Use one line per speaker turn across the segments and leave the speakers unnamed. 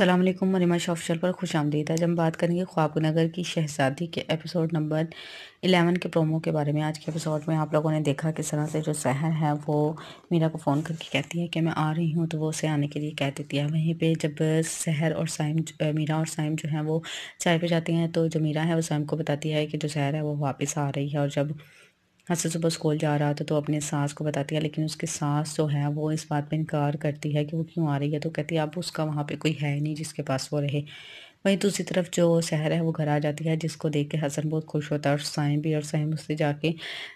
असलम मरिमा शॉफ पर खुश आमदीद आज हम बात करेंगे ख्वाबनगर की शहजादी के एपिसोड नंबर एलेवन के प्रोमो के बारे में आज के एपिसोड में आप लोगों ने देखा किस तरह से जो सहर है वो मीरा को फ़ोन करके कहती है कि मैं आ रही हूँ तो वो उसे आने के लिए कह देती है वहीं पे जब सहर और साइम मीरा और साइम जो है वो चाय पे जाती हैं तो जो मीरा है वो साइम को बताती है कि जो सहर है वो वापस आ रही है और जब हसन अच्छा, सुबह स्कूल जा रहा था तो अपने सास को बताती है लेकिन उसके सास जो है वो इस बात पे इनकार करती है कि वो क्यों आ रही है तो कहती है अब उसका वहाँ पे कोई है नहीं जिसके पास वो रहे वहीं दूसरी तरफ जो शहर है वो घर आ जाती है जिसको देख के हसन बहुत खुश होता है और साइम भी और साइम उससे जाके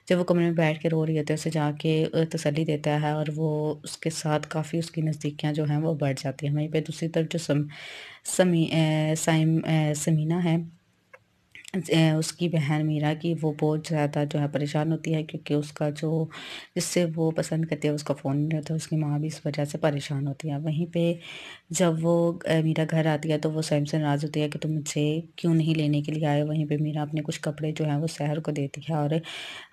जब वो कमरे में बैठ के रो रही होती है उसे जाके तसली देता है और वो उसके साथ काफ़ी उसकी नज़दीकियाँ जो हैं वो बढ़ जाती हैं वहीं पर दूसरी तरफ जो सम समी साइम समीना है उसकी बहन मीरा की वो बहुत ज़्यादा जो है परेशान होती है क्योंकि उसका जो जिससे वो पसंद करती है उसका फ़ोन नहीं रहता उसकी माँ भी इस वजह से परेशान होती है वहीं पे जब वो मीरा घर आती है तो वो सैम से नाराज़ होती है कि तुम मुझे क्यों नहीं लेने के लिए आए वहीं पे मीरा अपने कुछ कपड़े जो है वो शहर को देती है और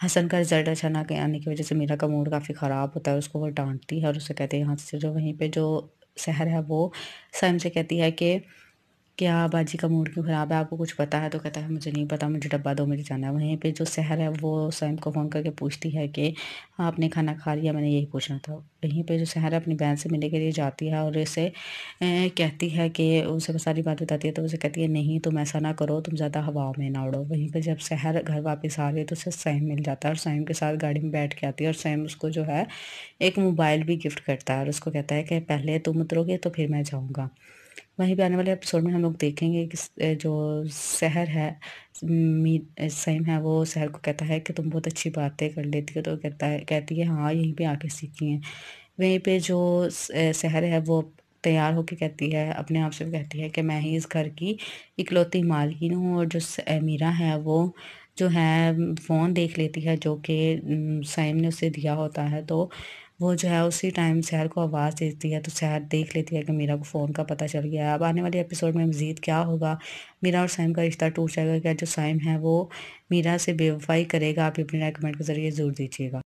हसन का रिजल्ट अच्छा ना आने की वजह से मीरा का मूड काफ़ी ख़राब होता है उसको वो डांटती है और उसे कहते हैं यहाँ से जो वहीं पर जो शहर है वो सैम से कहती है कि क्या बाजी का मूड क्यों ख़राब है आपको कुछ पता है तो कहता है मुझे नहीं पता मुझे डब्बा दो मुझे जाना है वहीं पे जो शहर है वो सैम को फ़ोन करके पूछती है कि आपने खाना खा लिया मैंने यही पूछना था वहीं पे जो शहर अपनी बहन से मिलने के लिए जाती है और उसे कहती है कि उसे सारी बात बताती है तो उसे कहती है नहीं तुम ऐसा ना करो तुम ज़्यादा हवाओं में ना उड़ो वहीं पर जब शहर घर वापस आ रही है तो उसे सैम मिल जाता है और सैम के साथ गाड़ी में बैठ के आती है और सैम उसको जो है एक मोबाइल भी गिफ्ट करता है और उसको कहता है कि पहले तुम उतरोगे तो फिर मैं जाऊँगा वहीं पे आने वाले एपिसोड में हम लोग देखेंगे कि जो शहर है सैम है वो शहर को कहता है कि तुम बहुत अच्छी बातें कर लेती हो तो कहता है कहती है हाँ यहीं पे आके सीखी हैं वहीं पे जो शहर है वो तैयार होके कहती है अपने आप से कहती है कि मैं ही इस घर की इकलौती मालकिन हूँ और जो मीरा है वो जो है फ़ोन देख लेती है जो कि साइम ने उसे दिया होता है तो वो जो है उसी टाइम सैर को आवाज़ देती है तो सैर देख लेती है कि मीरा को फ़ोन का पता चल गया है अब आने वाले एपिसोड में मज़ीद क्या होगा मीरा और साइम का रिश्ता टूट जाएगा क्या जो साइम है वो मीरा से बेवफाई करेगा आप अपनी रेकमेंड के ज़रिए ज़रूर दीजिएगा